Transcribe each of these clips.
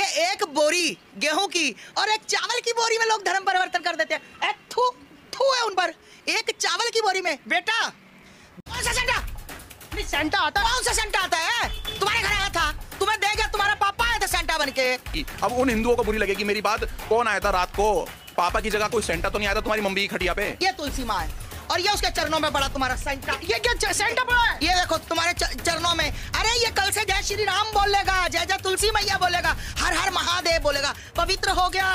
कि एक बोरी गेहूं की और एक चावल की बोरी में लोग धर्म परिवर्तन कर देते हैं थू थू है उन पर एक चावल की बोरी में बेटा कौन सा सेंटा सेंटा आता कौन सा सेंटा आता है तुम्हारे घर आया था तुम्हें गया तुम्हारा पापा आया था सेंटा बन के अब उन हिंदुओं को बुरी लगेगी मेरी बात कौन आया था रात को पापा की जगह कोई सेंटा तो नहीं आया था तुम्हारी मम्मी की खटिया पे ये तुलसी माँ है और ये उसके चरणों में पड़ा तुम्हारा सेंटा ये क्या सेंटा पड़ा है ये देखो तुम्हारे चरणों में अरे ये कल से जय श्री राम बोलेगा जय जय तुलसी मैया बोलेगा हर हर महादेव बोलेगा पवित्र हो गया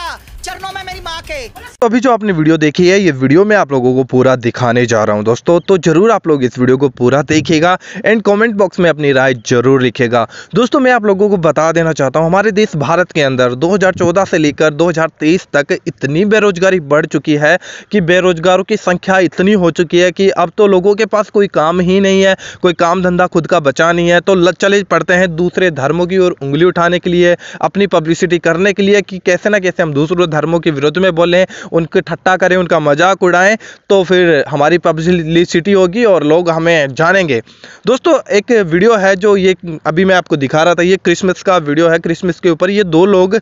चरणों में मेरी माँ के तो अभी जो आपने वीडियो देखी है ये वीडियो में आप लोगों को पूरा दिखाने जा रहा हूँ दोस्तों तो जरूर आप लोग इस वीडियो को पूरा देखेगा एंड कमेंट बॉक्स में अपनी राय जरूर लिखेगा दोस्तों मैं आप लोगों को बता देना चाहता हूँ हमारे देश भारत के अंदर 2014 से लेकर 2023 तक इतनी बेरोजगारी बढ़ चुकी है कि बेरोजगारों की संख्या इतनी हो चुकी है कि अब तो लोगों के पास कोई काम ही नहीं है कोई काम धंधा खुद का बचा नहीं है तो चले पड़ते हैं दूसरे धर्मों की ओर उंगली उठाने के लिए अपनी पब्लिसिटी करने के लिए कि कैसे ना कैसे हम दूसरों धर्मों के विरोध में बोलें उनके ठट्टा करें उनका मजाक उड़ाएं तो फिर हमारी पब्लिसिटी होगी और लोग हमें जानेंगे दोस्तों एक वीडियो है जो ये अभी मैं आपको दिखा रहा था ये क्रिसमस का वीडियो है क्रिसमस के ऊपर ये दो लोग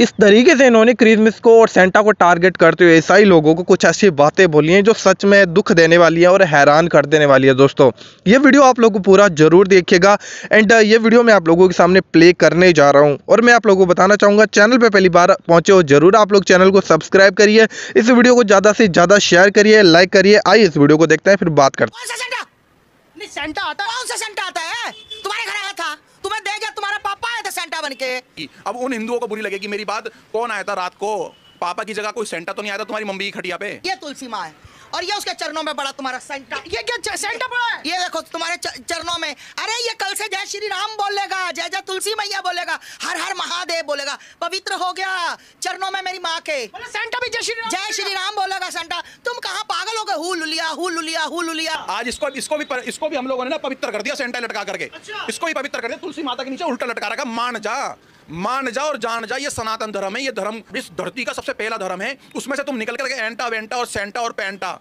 इस तरीके से इन्होंने क्रिसमस को और सेंटा को टारगेट करते हुए ईसाई लोगों को कुछ ऐसी बातें बोली हैं जो सच में दुख देने वाली है और हैरान कर देने वाली है दोस्तों ये वीडियो आप लोग को पूरा ज़रूर देखिएगा एंड uh, ये वीडियो मैं आप लोगों के सामने प्ले करने जा रहा हूँ और मैं आप लोगों को बताना चाहूँगा चैनल पर पहली बार पहुँचे हो ज़रूर आप लोग चैनल को सब्सक्राइब करिए इस वीडियो को ज़्यादा से ज़्यादा शेयर करिए लाइक करिए आइए इस वीडियो को देखते हैं फिर बात करते हैं सेंटा आता है बन के अब उन हिंदुओं को बुरी लगेगी मेरी बात कौन आया था रात को पापा की जगह कोई सेंटा तो नहीं आया तुम्हारी मम्मी की खटिया पे ये तुलसी माँ है और ये उसके चरणों में बड़ा तुम्हारा सेंटा ये क्या सेंटा पड़ा है ये देखो तुम्हारे चरणों में अरे ये कल से जय श्री राम बोलेगा जय जय तुलसी मैया बोलेगा हर हर महादेव बोलेगा पवित्र हो गया चरणों में मेरी माँ के सेंटा भी जय श्री जय श्री राम बोलेगा सेंटा तुम कहाँ पा पागल हो गए हु लुलिया हु लुलिया हु लुलिया आज इसको इसको भी पर, इसको भी हम लोगों ने ना पवित्र कर दिया सेंटाई लटका करके अच्छा। इसको भी पवित्र कर दिया तुलसी माता के नीचे उल्टा लटका रखा मान जा मान जा और जान जा ये सनातन धर्म है ये धर्म इस धरती का सबसे पहला धर्म है उसमें से तुम निकल करके एंटा वेंटा और सेंटा और पेंटा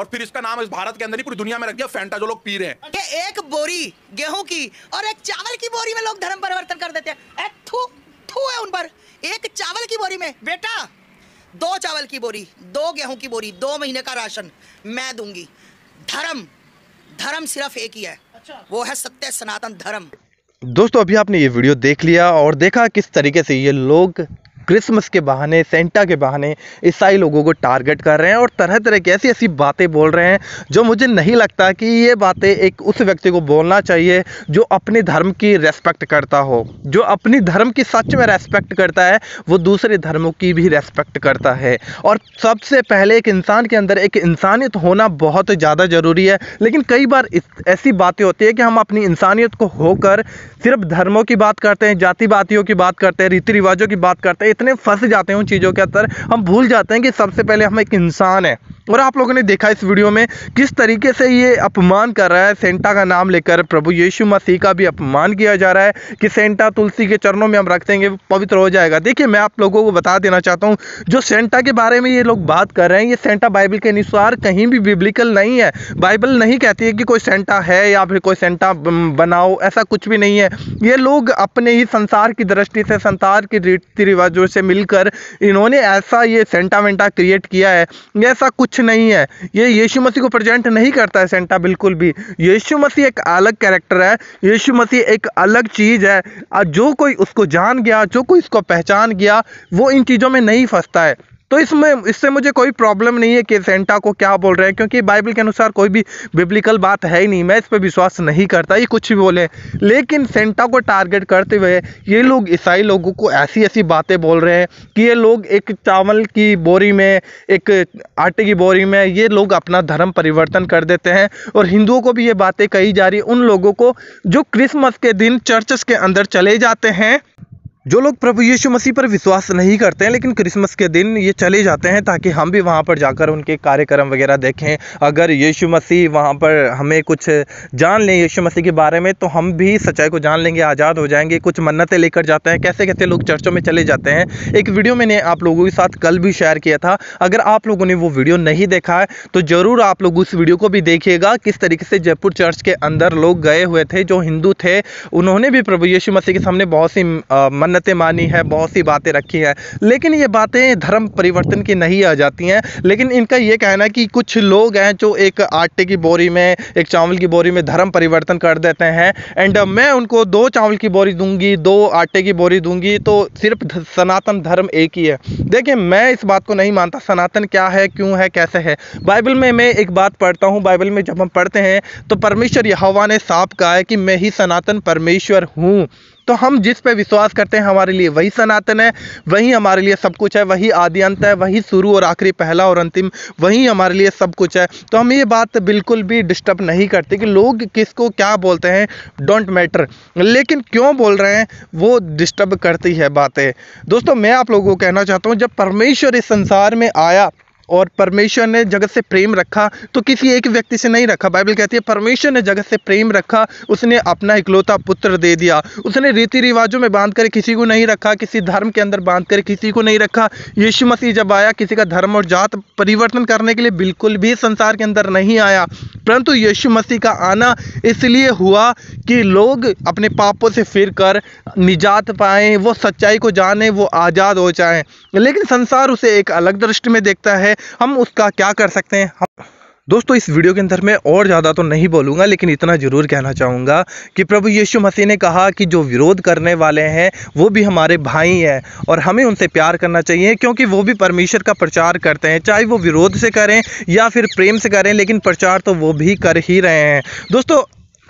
और फिर इसका नाम इस भारत के अंदर ही पूरी दुनिया में रख दिया फैंटा जो लोग पी रहे हैं एक बोरी गेहूं की और एक चावल की बोरी में लोग धर्म परिवर्तन कर देते हैं थू थू है उन पर एक चावल की बोरी में बेटा दो चावल की बोरी दो गेहूं की बोरी दो महीने का राशन मैं दूंगी धर्म धर्म सिर्फ एक ही है अच्छा। वो है सत्य सनातन धर्म दोस्तों अभी आपने ये वीडियो देख लिया और देखा किस तरीके से ये लोग क्रिसमस के बहाने सेंटा के बहाने ईसाई लोगों को टारगेट कर रहे हैं और तरह तरह की ऐसी ऐसी बातें बोल रहे हैं जो मुझे नहीं लगता कि ये बातें एक उस व्यक्ति को बोलना चाहिए जो अपने धर्म की रेस्पेक्ट करता हो जो अपनी धर्म की सच में रेस्पेक्ट करता है वो दूसरे धर्मों की भी रेस्पेक्ट करता है और सबसे पहले एक इंसान के अंदर एक इंसानियत होना बहुत ज़्यादा ज़रूरी है लेकिन कई बार ऐसी बातें होती है कि हम अपनी इंसानियत को होकर सिर्फ धर्मों की बात करते हैं जातिवादियों की बात करते हैं रीति रिवाजों की बात करते हैं इतने फंस जाते हैं उन चीज़ों के अंदर हम भूल जाते हैं कि सबसे पहले हम एक इंसान है और आप लोगों ने देखा इस वीडियो में किस तरीके से ये अपमान कर रहा है सेंटा का नाम लेकर प्रभु यीशु मसीह का भी अपमान किया जा रहा है कि सेंटा तुलसी के चरणों में हम रख देंगे पवित्र हो जाएगा देखिए मैं आप लोगों को बता देना चाहता हूँ जो सेंटा के बारे में ये लोग बात कर रहे हैं ये सेंटा बाइबल के अनुसार कहीं भी बिब्लिकल नहीं है बाइबल नहीं कहती है कि कोई सेंटा है या फिर कोई सेंटा बनाओ ऐसा कुछ भी नहीं है ये लोग अपने ही संसार की दृष्टि से संसार की रीति रिवाजों से मिलकर इन्होंने ऐसा ये सेंटा वेंटा क्रिएट किया है ऐसा कुछ नहीं है ये यीशु मसीह को प्रेजेंट नहीं करता है सेंटा बिल्कुल भी यीशु मसीह एक अलग कैरेक्टर है यीशु मसीह एक अलग चीज़ है जो कोई उसको जान गया जो कोई उसको पहचान गया वो इन चीज़ों में नहीं फंसता है तो इसमें इससे मुझे कोई प्रॉब्लम नहीं है कि सेंटा को क्या बोल रहे हैं क्योंकि बाइबल के अनुसार कोई भी बिब्लिकल बात है ही नहीं मैं इस पर विश्वास नहीं करता ये कुछ भी बोले लेकिन सेंटा को टारगेट करते हुए ये लोग ईसाई लोगों को ऐसी ऐसी बातें बोल रहे हैं कि ये लोग एक चावल की बोरी में एक आटे की बोरी में ये लोग अपना धर्म परिवर्तन कर देते हैं और हिंदुओं को भी ये बातें कही जा रही उन लोगों को जो क्रिसमस के दिन चर्चस के अंदर चले जाते हैं जो लोग प्रभु यीशु मसीह पर विश्वास नहीं करते हैं लेकिन क्रिसमस के दिन ये चले जाते हैं ताकि हम भी वहाँ पर जाकर उनके कार्यक्रम वगैरह देखें अगर यीशु मसीह वहाँ पर हमें कुछ जान लें यीशु मसीह के बारे में तो हम भी सच्चाई को जान लेंगे आज़ाद हो जाएंगे कुछ मन्नतें लेकर जाते हैं कैसे कैसे लोग चर्चों में चले जाते हैं एक वीडियो मैंने आप लोगों के साथ कल भी शेयर किया था अगर आप लोगों ने वो वीडियो नहीं देखा है तो ज़रूर आप लोग उस वीडियो को भी देखिएगा किस तरीके से जयपुर चर्च के अंदर लोग गए हुए थे जो हिंदू थे उन्होंने भी प्रभु यीशु मसीह के सामने बहुत सी मन मन्नतें मानी है बहुत सी बातें रखी हैं लेकिन ये बातें धर्म परिवर्तन की नहीं आ जाती हैं लेकिन इनका ये कहना है कि कुछ लोग हैं जो एक आटे की बोरी में एक चावल की बोरी में धर्म परिवर्तन कर देते हैं एंड मैं उनको दो चावल की बोरी दूंगी दो आटे की बोरी दूंगी तो सिर्फ सनातन धर्म एक ही है देखिए मैं इस बात को नहीं मानता सनातन क्या है क्यों है कैसे है बाइबल में मैं एक बात पढ़ता हूँ बाइबल में जब हम पढ़ते हैं तो परमेश्वर यहावा ने साफ कहा है कि मैं ही सनातन परमेश्वर हूँ तो हम जिस पे विश्वास करते हैं हमारे लिए वही सनातन है वही हमारे लिए सब कुछ है वही आदि अंत है वही शुरू और आखिरी पहला और अंतिम वही हमारे लिए सब कुछ है तो हम ये बात बिल्कुल भी डिस्टर्ब नहीं करते कि लोग किसको क्या बोलते हैं डोंट मैटर लेकिन क्यों बोल रहे हैं वो डिस्टर्ब करती है बातें दोस्तों मैं आप लोगों को कहना चाहता हूँ जब परमेश्वर इस संसार में आया और परमेश्वर ने जगत से प्रेम रखा तो किसी एक व्यक्ति से नहीं रखा बाइबल कहती है परमेश्वर ने जगत से प्रेम रखा उसने अपना इकलौता पुत्र दे दिया उसने रीति रिवाजों में बांध कर किसी को नहीं रखा किसी धर्म के अंदर बांध कर किसी को नहीं रखा यीशु मसीह जब आया किसी का धर्म और जात परिवर्तन करने के लिए बिल्कुल भी संसार के अंदर नहीं आया परंतु यीशु मसीह का आना इसलिए हुआ कि लोग अपने पापों से फिर कर निजात पाएँ वो सच्चाई को जाने वो आज़ाद हो जाएँ लेकिन संसार उसे एक अलग दृष्टि में देखता है हम उसका क्या कर सकते हैं हम दोस्तों इस वीडियो के अंदर मैं और ज़्यादा तो नहीं बोलूँगा लेकिन इतना ज़रूर कहना चाहूँगा कि प्रभु यीशु मसीह ने कहा कि जो विरोध करने वाले हैं वो भी हमारे भाई हैं और हमें उनसे प्यार करना चाहिए क्योंकि वो भी परमेश्वर का प्रचार करते हैं चाहे वो विरोध से करें या फिर प्रेम से करें लेकिन प्रचार तो वो भी कर ही रहे हैं दोस्तों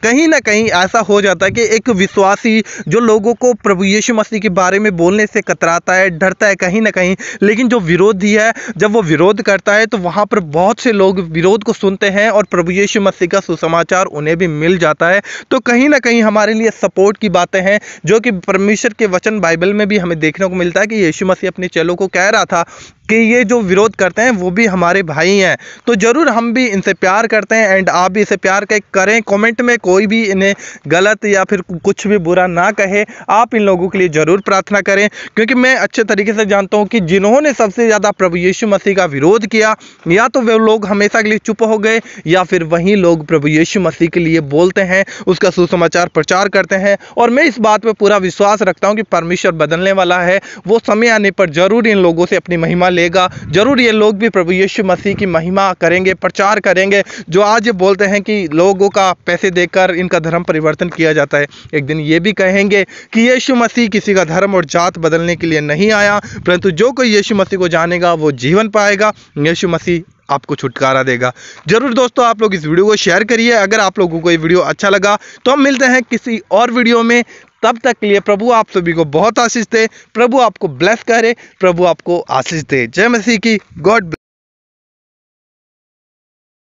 कहीं ना कहीं ऐसा हो जाता है कि एक विश्वासी जो लोगों को प्रभु यीशु मसीह के बारे में बोलने से कतराता है डरता है कहीं ना कहीं लेकिन जो विरोधी है जब वो विरोध करता है तो वहाँ पर बहुत से लोग विरोध को सुनते हैं और प्रभु यीशु मसीह का सुसमाचार उन्हें भी मिल जाता है तो कहीं ना कहीं हमारे लिए सपोर्ट की बातें हैं जो कि परमेश्वर के वचन बाइबल में भी हमें देखने को मिलता है कि यीशु मसीह अपने चेलों को कह रहा था कि ये जो विरोध करते हैं वो भी हमारे भाई हैं तो ज़रूर हम भी इनसे प्यार करते हैं एंड आप भी इसे प्यार के करें कमेंट में कोई भी इन्हें गलत या फिर कुछ भी बुरा ना कहे आप इन लोगों के लिए ज़रूर प्रार्थना करें क्योंकि मैं अच्छे तरीके से जानता हूँ कि जिन्होंने सबसे ज़्यादा प्रभु यीशु मसीह का विरोध किया या तो वे लोग हमेशा के लिए चुप हो गए या फिर वहीं लोग प्रभु यीशु मसीह के लिए बोलते हैं उसका सुसमाचार प्रचार करते हैं और मैं इस बात पर पूरा विश्वास रखता हूँ कि परमेश्वर बदलने वाला है वो समय आने पर ज़रूर इन लोगों से अपनी महिमा ले मिलेगा ज़रूर ये लोग भी प्रभु यीशु मसीह की महिमा करेंगे प्रचार करेंगे जो आज ये बोलते हैं कि लोगों का पैसे देकर इनका धर्म परिवर्तन किया जाता है एक दिन ये भी कहेंगे कि यीशु मसीह किसी का धर्म और जात बदलने के लिए नहीं आया परंतु जो कोई यीशु मसीह को जानेगा वो जीवन पाएगा यीशु मसीह आपको छुटकारा देगा जरूर दोस्तों आप लोग इस वीडियो को शेयर करिए अगर आप लोगों को ये वीडियो अच्छा लगा तो हम मिलते हैं किसी और वीडियो में तब तक के लिए प्रभु आप सभी को बहुत आशीष दे प्रभु आपको ब्लेस करे प्रभु आपको आशीष दे जय मसीह की गॉड